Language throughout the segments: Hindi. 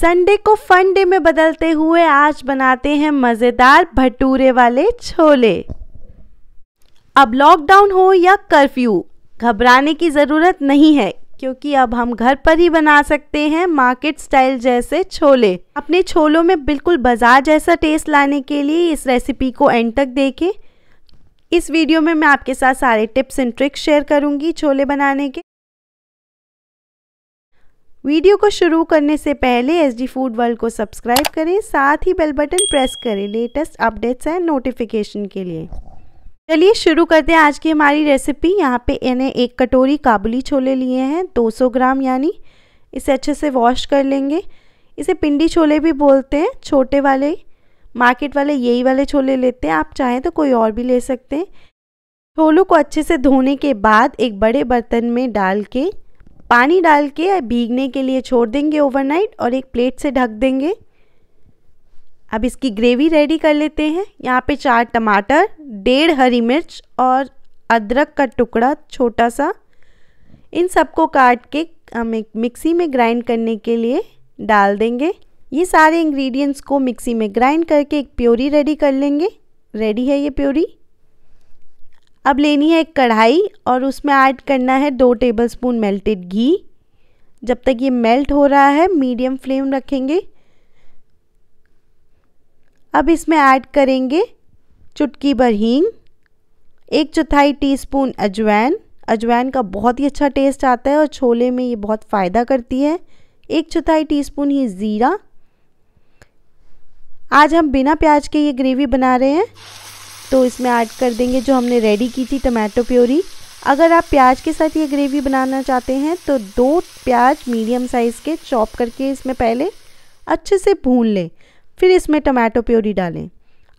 संडे को फन डे में बदलते हुए आज बनाते हैं मज़ेदार भटूरे वाले छोले अब लॉकडाउन हो या कर्फ्यू घबराने की ज़रूरत नहीं है क्योंकि अब हम घर पर ही बना सकते हैं मार्केट स्टाइल जैसे छोले अपने छोलों में बिल्कुल बाजार जैसा टेस्ट लाने के लिए इस रेसिपी को एंड तक देखें इस वीडियो में मैं आपके साथ सारे टिप्स एंड ट्रिक्स शेयर करूंगी छोले बनाने के वीडियो को शुरू करने से पहले एस डी फूड वर्ल्ड को सब्सक्राइब करें साथ ही बेल बटन प्रेस करें लेटेस्ट अपडेट्स एंड नोटिफिकेशन के लिए चलिए शुरू करते हैं आज की हमारी रेसिपी यहाँ पे इन्हें एक कटोरी काबुली छोले लिए हैं 200 ग्राम यानी इसे अच्छे से वॉश कर लेंगे इसे पिंडी छोले भी बोलते हैं छोटे वाले मार्केट वाले यही वाले छोले लेते हैं आप चाहें तो कोई और भी ले सकते हैं छोलों को अच्छे से धोने के बाद एक बड़े बर्तन में डाल के पानी डाल के भीगने के लिए छोड़ देंगे ओवरनाइट और एक प्लेट से ढक देंगे अब इसकी ग्रेवी रेडी कर लेते हैं यहाँ पे चार टमाटर डेढ़ हरी मिर्च और अदरक का टुकड़ा छोटा सा इन सबको काट के हम एक मिक्सी में ग्राइंड करने के लिए डाल देंगे ये सारे इंग्रेडिएंट्स को मिक्सी में ग्राइंड करके एक प्योरी रेडी कर लेंगे रेडी है ये प्योरी अब लेनी है एक कढ़ाई और उसमें ऐड करना है दो टेबलस्पून मेल्टेड घी जब तक ये मेल्ट हो रहा है मीडियम फ्लेम रखेंगे अब इसमें ऐड करेंगे चुटकी भर हींग एक चौथाई टीस्पून अजवैन अजवैन का बहुत ही अच्छा टेस्ट आता है और छोले में ये बहुत फ़ायदा करती है एक चौथाई टीस्पून ही ज़ीरा आज हम बिना प्याज के ये ग्रेवी बना रहे हैं तो इसमें ऐड कर देंगे जो हमने रेडी की थी टमाटो प्योरी अगर आप प्याज के साथ ये ग्रेवी बनाना चाहते हैं तो दो प्याज मीडियम साइज़ के चॉप करके इसमें पहले अच्छे से भून लें फिर इसमें टमाटो प्योरी डालें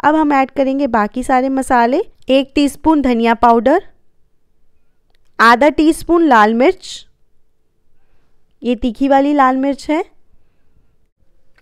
अब हम ऐड करेंगे बाकी सारे मसाले एक टीस्पून धनिया पाउडर आधा टीस्पून लाल मिर्च ये तीखी वाली लाल मिर्च है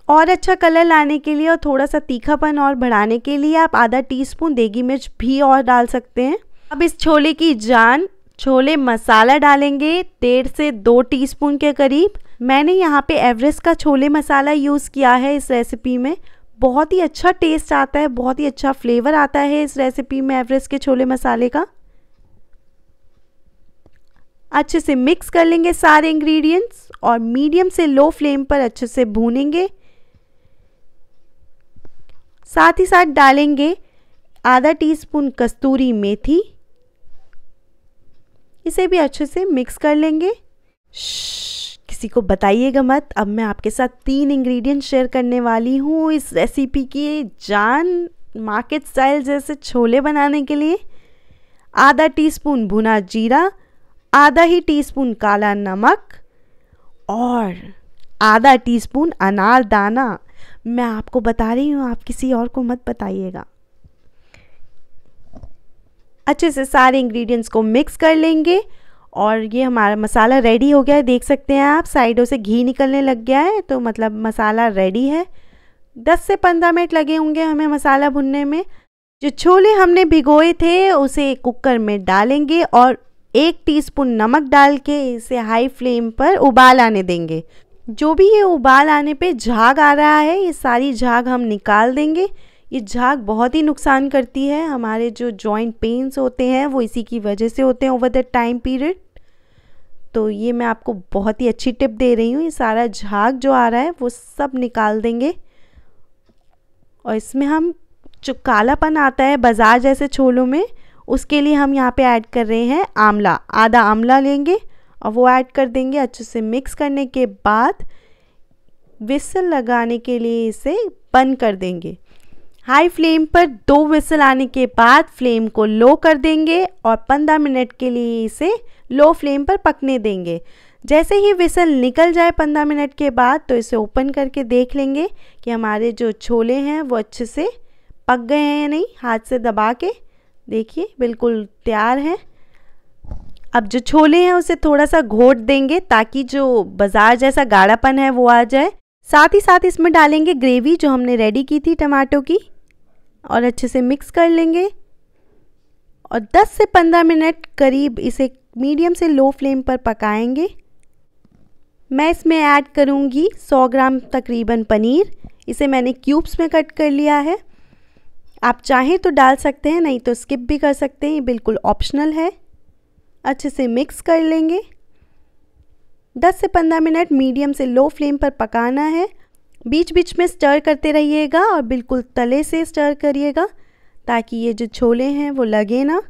और अच्छा कलर लाने के लिए और थोड़ा सा तीखापन और बढ़ाने के लिए आप आधा टीस्पून देगी मिर्च भी और डाल सकते हैं अब इस छोले की जान छोले मसाला डालेंगे डेढ़ से दो टीस्पून के करीब मैंने यहाँ पे एवरेस्ट का छोले मसाला यूज़ किया है इस रेसिपी में बहुत ही अच्छा टेस्ट आता है बहुत ही अच्छा फ्लेवर आता है इस रेसिपी में एवरेस्ट के छोले मसाले का अच्छे से मिक्स कर लेंगे सारे इंग्रेडिएंट्स और मीडियम से लो फ्लेम पर अच्छे से भूनेंगे साथ ही साथ डालेंगे आधा टीस्पून कस्तूरी मेथी इसे भी अच्छे से मिक्स कर लेंगे किसी को बताइएगा मत अब मैं आपके साथ तीन इंग्रेडिएंट शेयर करने वाली हूँ इस रेसिपी की जान मार्केट स्टाइल जैसे छोले बनाने के लिए आधा टीस्पून भुना जीरा आधा ही टीस्पून काला नमक और आधा टीस्पून अनारदाना मैं आपको बता रही हूँ आप किसी और को मत बताइएगा अच्छे से सारे इंग्रेडिएंट्स को मिक्स कर लेंगे और ये हमारा मसाला रेडी हो गया है देख सकते हैं आप साइडों से घी निकलने लग गया है तो मतलब मसाला रेडी है 10 से 15 मिनट लगे होंगे हमें मसाला भुनने में जो छोले हमने भिगोए थे उसे कुकर में डालेंगे और एक टीस्पून नमक डाल के इसे हाई फ्लेम पर उबाल आने देंगे जो भी ये उबाल आने पे झाग आ रहा है ये सारी झाग हम निकाल देंगे ये झाग बहुत ही नुकसान करती है हमारे जो जॉइंट पेन्स होते हैं वो इसी की वजह से होते हैं ओवर द टाइम पीरियड तो ये मैं आपको बहुत ही अच्छी टिप दे रही हूँ ये सारा झाग जो आ रहा है वो सब निकाल देंगे और इसमें हम जो कालापन आता है बाज़ार जैसे छोलों में उसके लिए हम यहाँ पे ऐड कर रहे हैं आंवला आधा आंवला लेंगे और वो ऐड कर देंगे अच्छे से मिक्स करने के बाद विसल लगाने के लिए इसे बंद कर देंगे हाई फ्लेम पर दो विसल आने के बाद फ्लेम को लो कर देंगे और पंद्रह मिनट के लिए इसे लो फ्लेम पर पकने देंगे जैसे ही विसल निकल जाए पंद्रह मिनट के बाद तो इसे ओपन करके देख लेंगे कि हमारे जो छोले हैं वो अच्छे से पक गए हैं या नहीं हाथ से दबा के देखिए बिल्कुल तैयार हैं अब जो छोले हैं उसे थोड़ा सा घोट देंगे ताकि जो बाजार जैसा गाढ़ापन है वो आ जाए साथ ही साथ इसमें डालेंगे ग्रेवी जो हमने रेडी की थी टमाटो की और अच्छे से मिक्स कर लेंगे और 10 से 15 मिनट करीब इसे मीडियम से लो फ्लेम पर पकाएंगे मैं इसमें ऐड करूँगी 100 ग्राम तकरीबन पनीर इसे मैंने क्यूब्स में कट कर लिया है आप चाहें तो डाल सकते हैं नहीं तो स्किप भी कर सकते हैं ये बिल्कुल ऑप्शनल है अच्छे से मिक्स कर लेंगे 10 से 15 मिनट मीडियम से लो फ्लेम पर पकाना है बीच बीच में स्टर करते रहिएगा और बिल्कुल तले से स्टर करिएगा ताकि ये जो छोले हैं वो लगे ना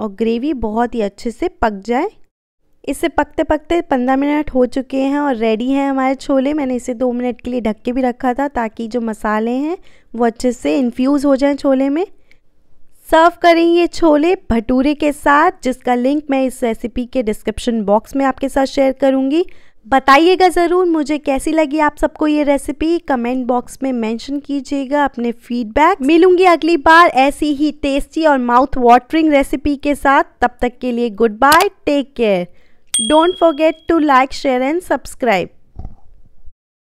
और ग्रेवी बहुत ही अच्छे से पक जाए इसे पकते पकते पंद्रह मिनट हो चुके हैं और रेडी हैं हमारे छोले मैंने इसे दो मिनट के लिए ढक के भी रखा था ताकि जो मसाले हैं वो अच्छे से इन्फ्यूज़ हो जाएँ छोले में सर्व करें ये छोले भटूरे के साथ जिसका लिंक मैं इस रेसिपी के डिस्क्रिप्शन बॉक्स में आपके साथ शेयर करूँगी बताइएगा ज़रूर मुझे कैसी लगी आप सबको ये रेसिपी कमेंट बॉक्स में मेंशन कीजिएगा अपने फीडबैक मिलूंगी अगली बार ऐसी ही टेस्टी और माउथ वाटरिंग रेसिपी के साथ तब तक के लिए goodbye take care don't forget to like share and subscribe